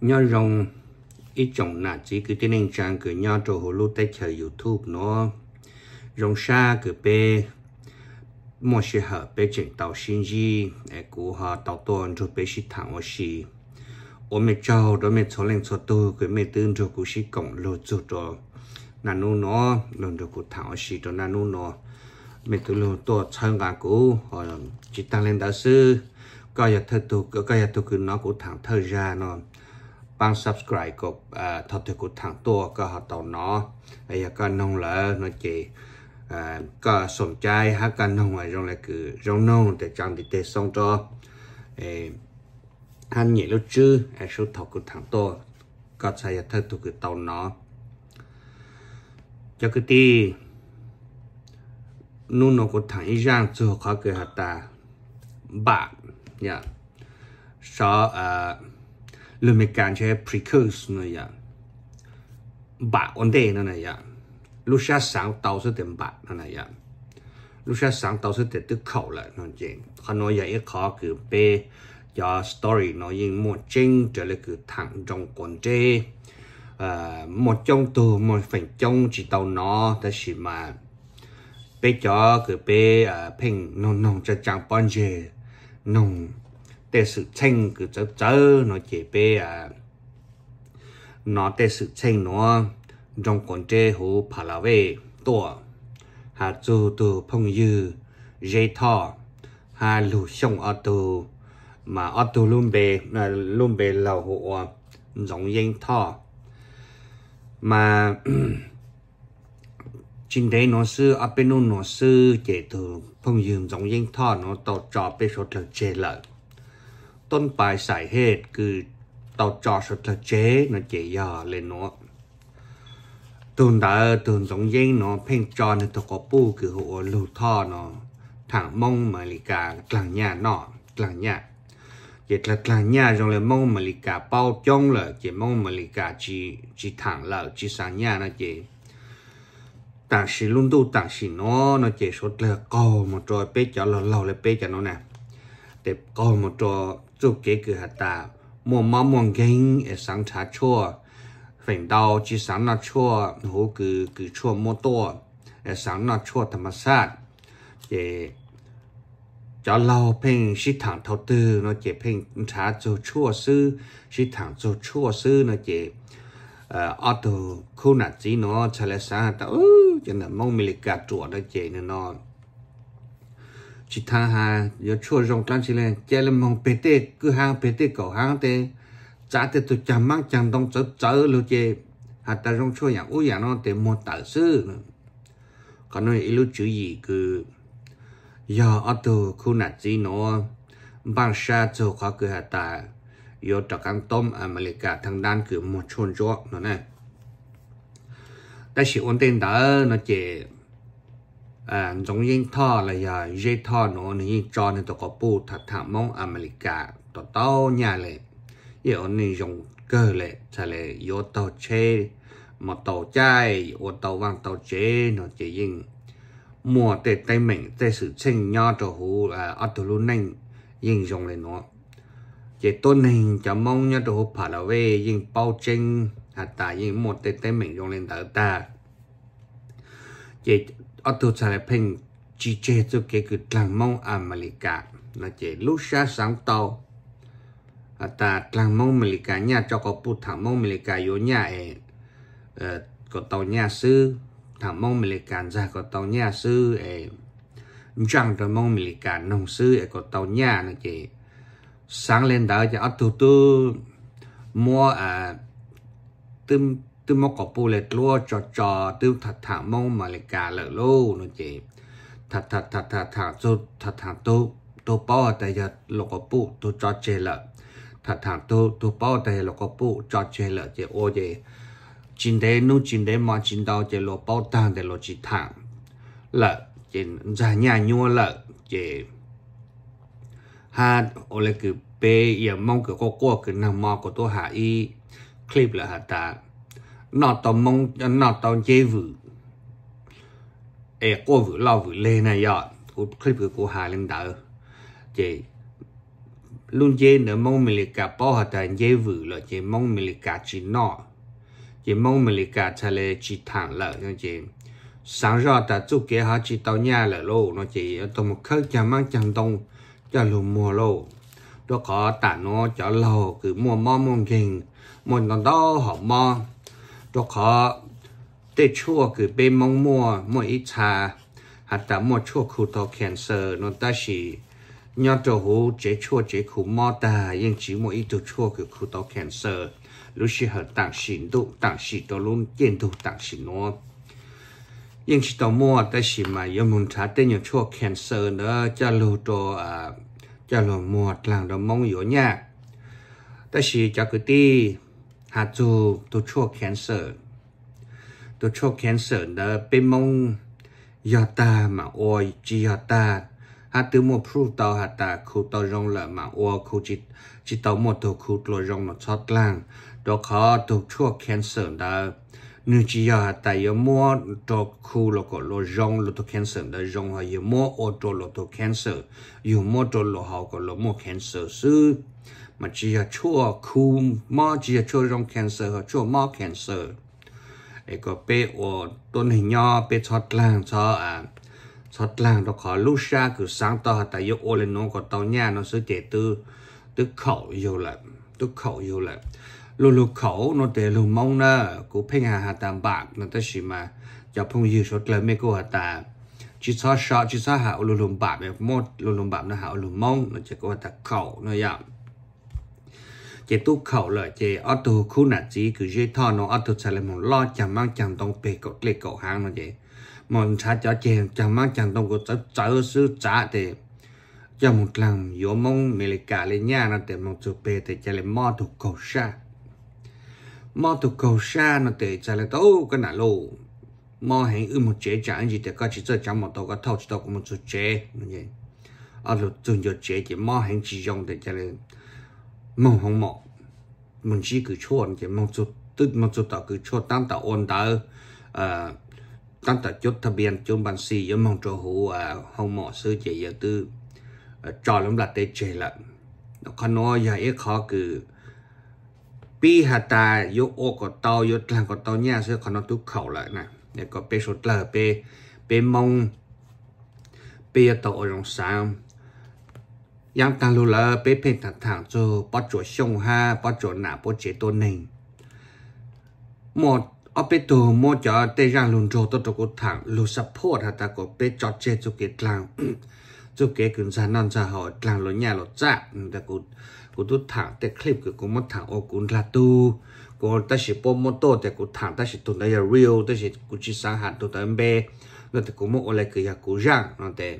nhớ rồng ít chồng nà chỉ cứ tên anh trang cứ nhớ trò hồ lô tay chờ youtube nó rồng xa cứ bê một sự hợp bê chỉnh tàu sinh gì ai cú họ tàu tuần cho bê sĩ thẳng ở sĩ ôm mẹ cháu đó mẹ cháu lên cho tôi cứ mẹ tương cho cú sĩ cộng lô cho đó nà nô nó lần được cú thẳng ở sĩ đó nà nô nó mẹ tôi lô tôi chân gà cú họ chỉ tăng lên đạo sư coi giờ thơ tục coi giờ tục cứ nó cú thẳng thơ ra nó bằng subscribe của à, thật thực của thằng tua có họ tàu nó ấy có nông lỡ nó chỉ à, có sổn trai hát có nông ngoài trong là cứ rong nông để chẳng đi tê xong cho hắn nhị lúc chứ ở số thật của thằng tua có sai thật thực của tàu nó cho cái ti nô nó có thằng Iran cho khó cái hạt ta bạn nhá dạ. sau là mình cảm thấy precocious này ya bạc ổn định này ya lúc sáng sáng tàu sẽ tiền bạc này ya lúc sáng sáng tàu sẽ tiền tức khẩu lại nó chỉ họ nói vậy khó cứ bê cho story nó yên một chính trở lại cứ thẳng trong quần chế một trong tù một phần trong chỉ tàu nó ta chỉ mà bê cho cứ bê phình nông nông cho chẳng bao giờ nông tê sự chênh cứ chớ chớ nó chế bê à nó tê sự chênh nó trong con trê hú phá là về tùa hà dù tù phong dư dây thọ hà lù xong ở tù mà ở tù luôn bề luôn bề là hú à, giống danh thọ mà chính thế nó sư ở bên nó sư chế từ phong dương giống danh thọ nó tạo trò bê số thật chế lợi ต้นปลายสาเหตุคือเตาจอสุดละเจนะเจียเลยเนาะตุนดาตุนสงเย่งเนาะเพ่งจอในตะกอปูคือหัวลูท่อเนาะทางมงเมริกากลางหญ้าเนาะกลางหญ้าเจ็ดละกลางหญ้าจงเลยมงเมริกาเป้าจ้องเลยเจ็ดมงเมริกาจีจีทางเล่าจีสางหญ้านะเจ但是轮到但是呢，那结束了，搞么着被叫了老了被叫了呢，得搞么着做改革下大，莫莫莫跟诶上查错，反倒去上那错，好个个错莫多，诶上那错他妈啥，诶，叫老平是堂头 tư，那这平查做错事，是堂做错事那这。ờ auto khu nạt gì nó chả lẽ sáng ta ừ cho nên mong mình cả chuột đó chị nó chỉ thà hà giờ chua rong cam chỉ lên chơi là mong bê tê cứ hàng bê tê cổ hàng tê trả tê tụ chạm mang chạm đông chớ chớ lưu chê hà ta rong chua nhà u nhà nó tê mua tạo sư còn nói ý lúc chữ gì cứ giờ ở tù khu nạt gì nó bằng xa cho khó cứ hà ta giờ trọc ăn tôm ở Malaysia thằng đan cứ một chôn chó nó này ta chỉ ổn định đó nó chỉ à giống như thọ là giờ dây thọ nó này cho nên tôi có bu thật thảm mong America tôi tàu nhà lệ giờ này dùng cơ lệ chả lệ yo tàu chê mà tàu chai ô tàu vàng tàu chê nó chỉ dùng mùa tệ tay mình tệ sự sinh nho cho hú là ở tàu luôn nành dùng dùng lên nó chỉ tôn hình cho mong nhớ cho hú phá là về dùng bao chinh hạt tại dùng mùa tệ tay mình dùng lên tàu ta chỉ ở tổ chức là phim chỉ chế cho cái cái trang mong America là chế lúc xa sáng tàu à ta trang mong America nhà cho có bút thằng mong America yếu nhà ấy ờ, có tàu nhà sư thằng mong America ra có tàu nhà sư ấy chẳng cho mong America nông sư ấy có tàu nhà là chế sáng lên đó cho ở tổ tư mua à tôm tôi một cổ bù lệ lúa cho cho tôi thật thả mong mà lại cả lỡ lô nó chị thật thật thật thật thả cho thật thả tu tu bao tại giờ lục cổ bù tôi cho chê lợ thật thả tôi tôi bao ở đây lục cổ bù cho chê lợ chị ô chị chín đế nu chín đế mà chín đào chị lục bảo tàng để lục chị thẳng lợ chị ra nhà nhua lợ chị ha ô lệ cứ bê yếm mong cứ có qua cứ nằm mò của tôi hạ y clip là hạ tạng nó tao mong nó tao chế vự ê cô vự lo vự lê này giờ của clip của hà lên đỡ chị luôn chế nữa mong mình lịch cả bao hạt tàn chế vự là chị mong mình lịch cả chỉ nọ chị mong mình lịch cả thà lệ chỉ thẳng lợ cho chị sáng ra ta chúc kế họ chị tao nhà lợ lô nó chị tao một khớp chả mang chẳng tông cho lùm mùa lô đó có tả nó cho lô cứ mua mò mong kinh một con đó họ mò ุกข์เตชั่วคือเป็นมงมัวมัวอิชา หัตตามัวชั่วคือตอแขนเซอร์นนตัชียอดโตหูเจชั่วเจคู่มอตายังจีมัวอิตุชั่วคือคู่ตอแขนเซอร์ลุชิเหต่างสินตุต่างสีตัวลุ่นเย็นตุต่างสินนัวยังชีต่อมัวแต่สิมายมุนชาเตยงชั่วแขนเซอร์เนอะจะลูตัวอ่าจะลูมัวหลังดอมมองอยู่เนี่ยแต่สิจะกุตีหาจูตัวชั่วแคนเซอร์ตัวชั่วแคนเซอร์เดเป็นมงยอตามาออจิยอตาฮาตัวมัพรูตอหาตาคูตอรองละมาออคูจิตจิตตอมัวตัวคูตัวรองนอชอดล่างตัวขอตัวชั่วแคนเซอร์เดนึจียาแต่ยมัวตัวคูลก็ลรองลตัวแคนเซอร์ได้รองหายมัวอตัวลตัวแคนเซอร์อยู่มัวตัวลหาก็ลมัวแคนเซอร์ซื้อมันจะช่วยคุมมอจะช่วยรองแคนเซอร์ช่วยมอแคนเซอร์ไอ้ก็เป้อต้นหิยอเปช็อตล่างช็ออ่ะชอตล่างเราขอลูชาคือสังต่อแต่ยกโอเลนองก็ตองแย้นราซื้อเจตือตึกเขาอยู่แหละตึกเขาอยู่แหละลูลูเขาโนเตลูมองนะกูเพ่งหาหาตามบากนั่นแต่ิมา จะพงยืดช็อตเลยไม่กูหาตาจิซอชอจิซอหาอุลุมบานแบบมดลุลุมบาบนะหาอุลุมองนั่นจะกูหาตาเขาเนาะอย่าง chế tu khẩu là chế auto khu nạt chí cứ dễ thọ nó auto xài lên một lo chẳng mang chẳng tông bề cột lệ cậu hàng nó chế mòn xa cho chế chẳng mang chẳng tông cột cháu cháu sư trả thì cho một lần yếu mong mê lệ cả lên nhà nó để một chút bề thì chả lên mò thuộc cầu xa mò thuộc cầu xa nó để chả lên tấu cái nà lô mò hẹn ư một chế chẳng gì để có chỉ cho chẳng một tàu có thâu chỉ tàu có một chút chế nó chế ở lúc dùng cho chế chỉ mò hẹn chỉ dùng để chả lên mong hong mọ mình chỉ cứ cho chuồn chỉ mong chút tức mong chút tạo cứ chuồn tam ổn ôn tạo ờ, tam tạo chốt thà biên chôn bản xì với mong cho à hong mọ sư chỉ giờ tư cho ờ, lắm là tê chế lận nó còn nói giờ ít khó cứ pi hạt ta yo ô có tao yo làng có tao nhà sẽ còn nó tu khẩu lại nè để có pe số lờ pe pe mong pe tao ở trong sáng yang tang lu la pe pe dạ. ta thang cho bắt chỗ xong ha bắt chỗ nà bắt chế tôn nền một ở bên tù mua cho tây giang luôn rồi tôi có thằng lu support ha, ta có bên cho chế cho cái lang cho cái cường sản non xã hội lang lo nhà lo cha ta cũng cũng tôi thằng cái clip của cũng một thằng ô cũng là tu cô ta chỉ bơm mô tô thì cũng thằng ta chỉ tụi này là real ta chỉ cũng chỉ sáng hạn tụi ta em ta nó thì cũng một ô lại cái nhà cũng rằng nó thì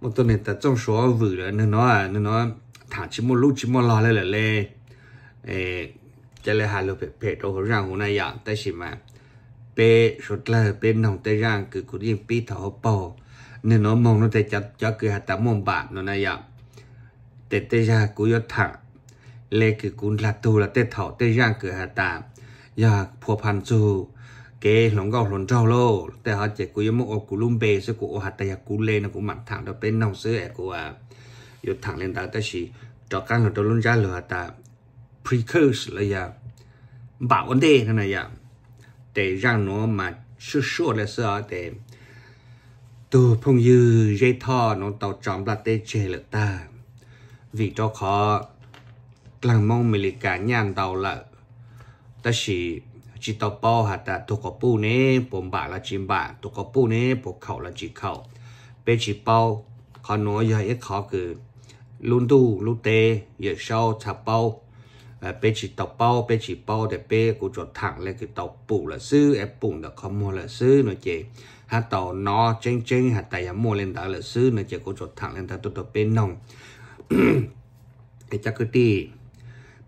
một tuần này ta trong số vừa rồi nên nó à nên nó thả chỉ một lúc chỉ một lo lên là lê ê chả lẽ hà lô bể bể đâu hồ rằng hồ này dạ tại gì mà bể rốt là bể nòng tay rằng cứ cứ đi bị thọ bò nên nó mong nó tay chặt cho cứ hạt tám mồm bạn nó này dạ tê tê ra cứ yo thả lê cứ cũng là tu là tê thọ tê rằng cứ hạt tám giờ phù พันจู kê lòng gò lòng trâu lô tại họ chỉ của một ô của lùm bê sẽ của hạt tay của lên nó cũng mặt thẳng đó bên nông sữa của à yo thẳng lên đó tới chỉ cho căng nó luôn ra lửa ta precocious là ya bảo vấn đề thế này ya để rằng nó mà sửa sửa là sửa để từ phong như dây thò nó tạo trọng là tê chê là ta vì cho khó làng mong mình cả nhàn tàu là ta chỉ chỉ tàu bao hạt là thuộc có bu nè bồn bạ là chim bạ thuộc có bu nè bộ khẩu là chỉ khẩu bê chỉ bao khó nói giờ ít khó cứ luôn tu luôn tê giờ sau thà bao bê chỉ tàu bao bê chỉ bao để bê của cho thẳng lên cái tàu bù là sư ép bùn là không mua là sư nói chị hạt tàu nó chênh chênh hạt tài mua lên đó là sư nói chị của cho thẳng lên ta tụt tụt bên nông cái chắc cứ đi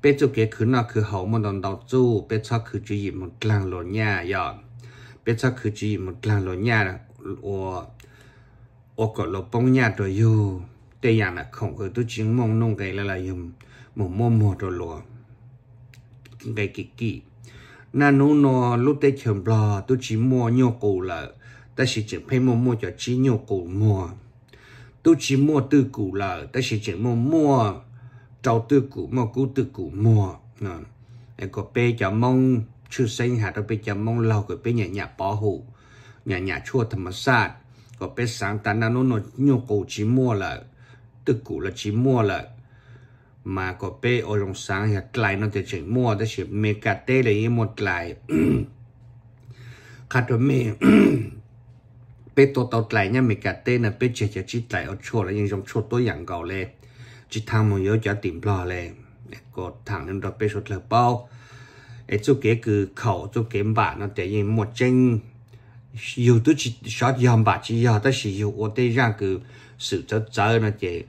bây giờ cái khứ nào khứ hậu mà đòn đầu du bây giờ khứ chỉ gì một làng lỗ nhà giờ bây giờ khứ chỉ một làng lỗ nhà là ô ô có lỗ bông nhà rồi yêu đây nhà là không có tôi chỉ mong nông cái là là yếm một mô mô rồi lỗ cái kỳ kỳ na nô nô lúc tết chồng bò tôi chỉ mua nhô cụ là ta chỉ chỉ phải mua mua cho chỉ nhô cụ mua tôi chỉ mua tư cụ là ta chỉ chỉ mua mua trâu tư cụ mò cú tư cụ mò nè em có bê cho mong chưa sinh hạt rồi bê cho mong lâu rồi bê nhà nhà bỏ hủ nhà nhà chua thầm sát có bê sáng tán nó nó nhu cầu chỉ mua là tư cụ là chỉ mua là mà có bê ô lòng sáng hạt lại nó thì chỉ mua đó chỉ mê cà tê là yên một lại khát rồi mê bê tô tàu lại nha mê cà tê là bê chè chè chít lại ở chua là nhưng dòng chua tôi dạng gạo lên chỉ tham một yếu cho tìm lo lệ có thằng nên đó bê sốt lờ bao ấy chỗ kế cứ khẩu chỗ kế bạn nó để như một chân yêu tôi chỉ shot yam bà chỉ yêu ta chỉ yêu ô tê ra cứ sự cho chơi nó chỉ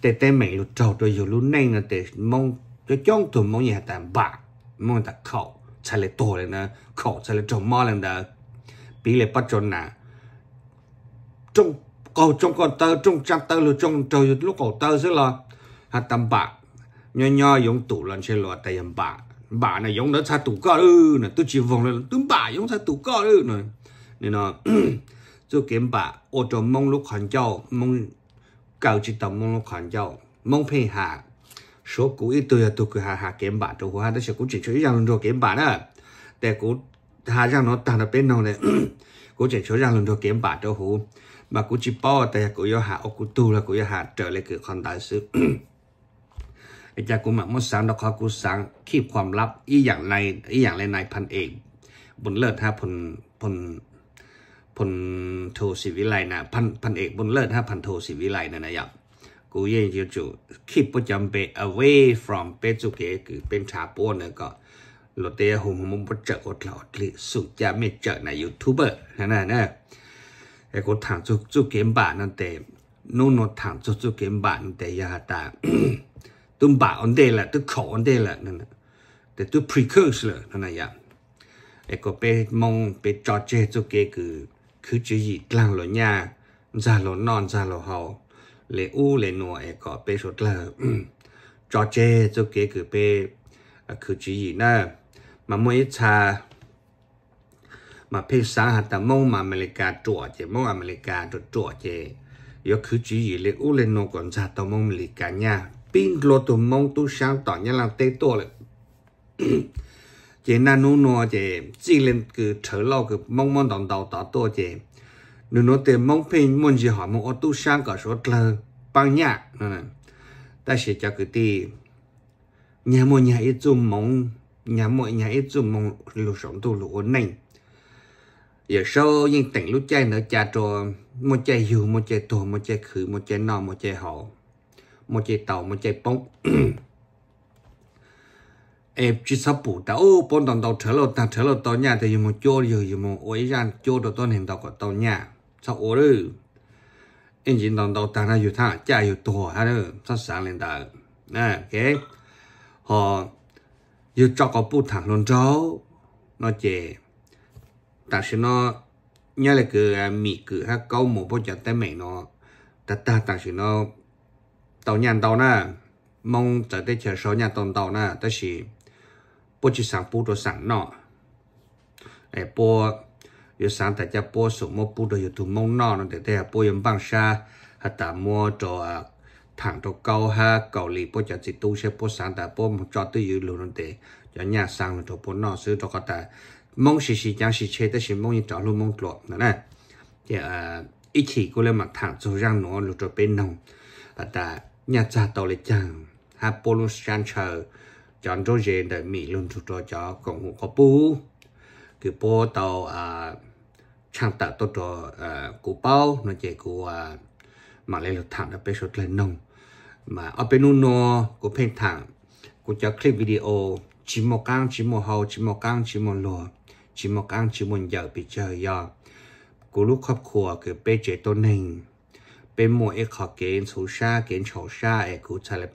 tê tê mẹ lúc trâu tôi yêu lúc nay nó để mong cho chong tụi mong nhà tạm bà mong ta khẩu chạy lại tổ lên nè khẩu chạy lại trồng mò lên đó, bị lại bắt trốn nè trong cầu trong con tơ trong trang tơ luôn trong trời lúc cầu tơ rất là hát tâm bạc nho nho giống tủ lần xe lọt tay em bạc bạc này giống đó xa tủ co ư nè tôi chỉ vòng lên tướng bạc giống xa tủ co ư nè nên nó tôi kiếm bạc ô tô mong lúc hoàn châu mong cầu chỉ tầm mong lúc hoàn châu mong phê hạ số cũ ít tôi là tôi cứ hạ hạ kiếm bạc tôi hạ đó sẽ cũng chỉ cho ý lần rồi kiếm bạc đó để cũng hạ rằng nó tàn ở bên nào này cũng chỉ cho rằng lần rồi kiếm bạc tôi hú mà cũng chỉ bỏ tại cũng yêu hạ ô cũng tu là cũng yêu hạ trở lại cái con đại sứ อาจากุมะมดสังดอกคอกุสังคีบความลับอีอย่างในอีอย่างในในพันเอกบุญเลิศฮะพนพนพนโทศิวิไลนะพันพันเอกบุญเลิศฮะพันโทศิวิไลนะนะยับกูเย่จิจูคีบประจำเป away from เปจุเกคือเป็นชาปปนเนี่ยก็โลเตียหุมมุมปเจอดเราหรือสุจะไม่เจอในยูทูบเบอร์นั่นน่ะนะไอ้คนถามจุจุเกมบ้านนั่นเต็มนู่นนูนถามจุจุเกมบ้านนั่นเตมยาตา tôi bảo ông đây là tôi khổ ông đây là nên để tôi precurse là nên là vậy có bé mong bé trò chơi cho cái cứ cứ chữ gì làng lo nhà ra lo non ra lo hậu lệ u lệ nọ ai có bé sốt là trò ừ. chơi cho cái cứ bé à, cứ chữ gì nè mà mỗi cha mà phê sáng hạt ta mong mà America trọ chế mong America trọ trọ chế yo cứ chỉ gì lệ u lệ nọ còn ra tao mong America nha pin lo tu mong tu sáng tỏ nhà làm tê to lại chỉ na nu nọ chỉ chỉ lên cứ trở lâu cứ mong mong đồng đầu tỏ to chỉ nu nó tiền mong pin muốn gì họ mong ô tu sáng cả số lơ bằng nhạc nè ta sẽ cho cái ti nhà mua nhà ít zoom mong nhà mua nhà ít zoom mong lù sống tu lù ổn định giờ sau nhưng tỉnh lúc chạy nữa cha trò một chạy hiểu một chạy tổ một chạy khử một chạy nọ một chạy hậu một chạy tàu một chạy bóng em chỉ sắp bù ta ô bốn tàu tàu trở lột ta trở lột tàu nhà thì dùng một chỗ rồi dùng một ối ran chỗ đó tôi nền tàu của tàu nhà sao ổ rồi em chỉ tàu tàu ta là dù thang chả dù tổ ha đó sao sáng lên tàu nè cái họ dù cho có bút thẳng luôn cháu nó chè ta sẽ nó nhớ là cứ à, mì cứ ha câu một bao giờ tay mẹ nó ta ta ta sẽ nó tàu nhàn tàu nè mong trở đây chờ số nhà tàu tàu nè ta chỉ bố chỉ sáng bố đồ sáng nọ để bố yêu sáng tại cha bố số mua bố đồ yêu thủ mong nọ nó để đây bố yếm băng sa, hạt ta mua cho à, thằng cho câu ha cầu lì bố chặt chỉ tu sẽ bố sáng tại bố cho tư yêu luôn nó để cho nhà sáng cho bố nọ xứ cho có ta mong xì xì chẳng xì chê ta xì mong như trả luôn mong lọt nữa nè thì ít thì cô lên mặt thẳng cho răng nó lụt cho bên nồng và ta nhà cha tàu lại chẳng hà polo sancher chọn đôi giày để mỹ luôn chụp cho cho cộng hữu có bú cứ bố tàu à trang tạo tốt cho à cụ bao nó chạy cụ à mà lấy lột thẳng đã bị sốt lên nông mà ở bên nô nô của phim thẳng của cho clip video chỉ một căng chỉ một hậu chỉ một căng chỉ một lùa chỉ một căng chỉ một giờ bị chờ giờ của lúc khóc khùa cứ bê chế tôn hình bên mỗi ít họ kiến số xa kiến số xa ấy cũng sẽ là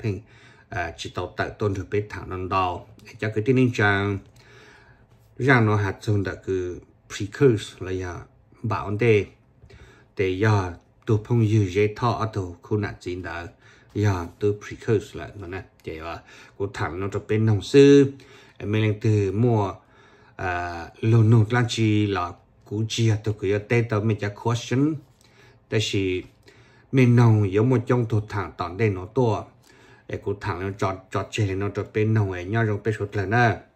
à chỉ tàu tại tôn thuộc bên thẳng nông đào cho cái tin rằng rằng nó hạt dùng được cái precurs là ya bảo đề để ya tụ phong dư dễ thọ ở tụ khu nạn chính đó ya tụ precurs là nó nè để là của thẳng nó thuộc bên nông sư mình lên từ mua à, lô nụ lan chi là cú chia tụ cái tên tao mình cho question 但是 mình nồng giống một trong thuộc thẳng tỏn đây nó to để cụ thẳng nó chọt chọt chè nó chọt bên nồng ấy nhau trong bên sốt lần nè